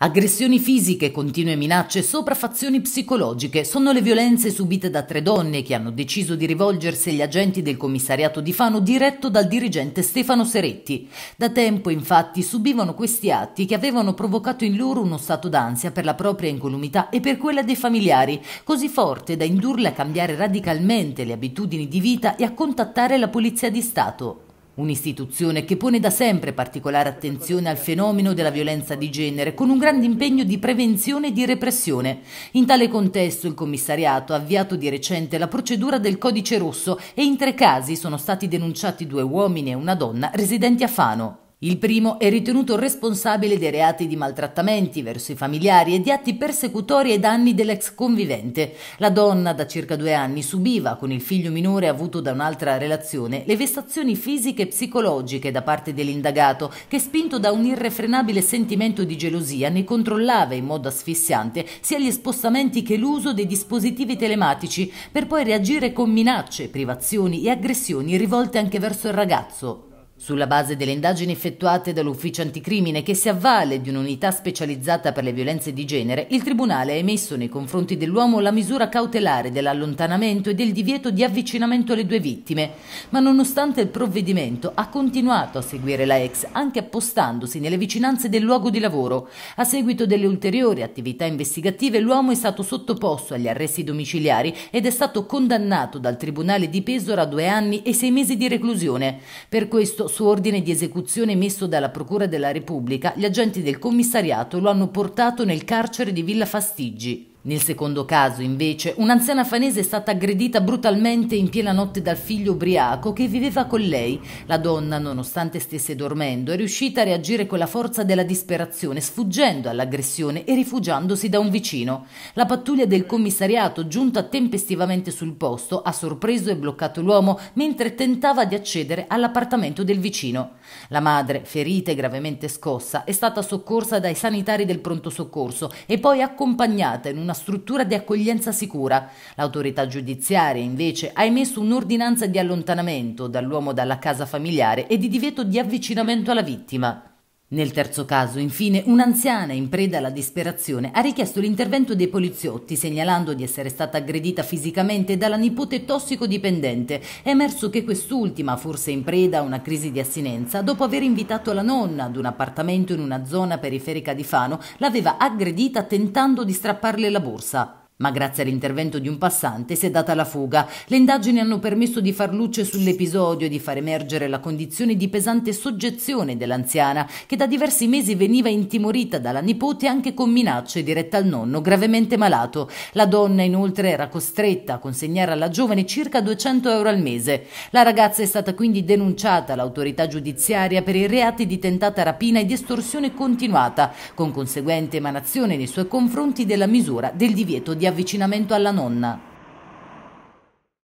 Aggressioni fisiche, continue minacce, sopraffazioni psicologiche sono le violenze subite da tre donne che hanno deciso di rivolgersi agli agenti del commissariato di Fano diretto dal dirigente Stefano Seretti. Da tempo infatti subivano questi atti che avevano provocato in loro uno stato d'ansia per la propria incolumità e per quella dei familiari, così forte da indurle a cambiare radicalmente le abitudini di vita e a contattare la Polizia di Stato. Un'istituzione che pone da sempre particolare attenzione al fenomeno della violenza di genere, con un grande impegno di prevenzione e di repressione. In tale contesto il commissariato ha avviato di recente la procedura del codice rosso e in tre casi sono stati denunciati due uomini e una donna residenti a Fano. Il primo è ritenuto responsabile dei reati di maltrattamenti verso i familiari e di atti persecutori ai danni dell'ex convivente. La donna da circa due anni subiva, con il figlio minore avuto da un'altra relazione, le vessazioni fisiche e psicologiche da parte dell'indagato, che spinto da un irrefrenabile sentimento di gelosia ne controllava in modo asfissiante sia gli spostamenti che l'uso dei dispositivi telematici, per poi reagire con minacce, privazioni e aggressioni rivolte anche verso il ragazzo. Sulla base delle indagini effettuate dall'Ufficio Anticrimine, che si avvale di un'unità specializzata per le violenze di genere, il Tribunale ha emesso nei confronti dell'uomo la misura cautelare dell'allontanamento e del divieto di avvicinamento alle due vittime. Ma nonostante il provvedimento, ha continuato a seguire la ex, anche appostandosi nelle vicinanze del luogo di lavoro. A seguito delle ulteriori attività investigative, l'uomo è stato sottoposto agli arresti domiciliari ed è stato condannato dal Tribunale di Pesora a due anni e sei mesi di reclusione. Per questo su ordine di esecuzione emesso dalla Procura della Repubblica, gli agenti del commissariato lo hanno portato nel carcere di Villa Fastiggi. Nel secondo caso, invece, un'anziana fanese è stata aggredita brutalmente in piena notte dal figlio ubriaco che viveva con lei. La donna, nonostante stesse dormendo, è riuscita a reagire con la forza della disperazione, sfuggendo all'aggressione e rifugiandosi da un vicino. La pattuglia del commissariato, giunta tempestivamente sul posto, ha sorpreso e bloccato l'uomo mentre tentava di accedere all'appartamento del vicino. La madre, ferita e gravemente scossa, è stata soccorsa dai sanitari del pronto soccorso e poi accompagnata in un una struttura di accoglienza sicura. L'autorità giudiziaria invece ha emesso un'ordinanza di allontanamento dall'uomo dalla casa familiare e di divieto di avvicinamento alla vittima. Nel terzo caso, infine, un'anziana in preda alla disperazione ha richiesto l'intervento dei poliziotti segnalando di essere stata aggredita fisicamente dalla nipote tossicodipendente. È emerso che quest'ultima, forse in preda a una crisi di assinenza, dopo aver invitato la nonna ad un appartamento in una zona periferica di Fano, l'aveva aggredita tentando di strapparle la borsa ma grazie all'intervento di un passante si è data la fuga. Le indagini hanno permesso di far luce sull'episodio e di far emergere la condizione di pesante soggezione dell'anziana, che da diversi mesi veniva intimorita dalla nipote anche con minacce dirette al nonno gravemente malato. La donna inoltre era costretta a consegnare alla giovane circa 200 euro al mese. La ragazza è stata quindi denunciata all'autorità giudiziaria per i reati di tentata rapina e di estorsione continuata, con conseguente emanazione nei suoi confronti della misura del divieto di avvicinamento alla nonna.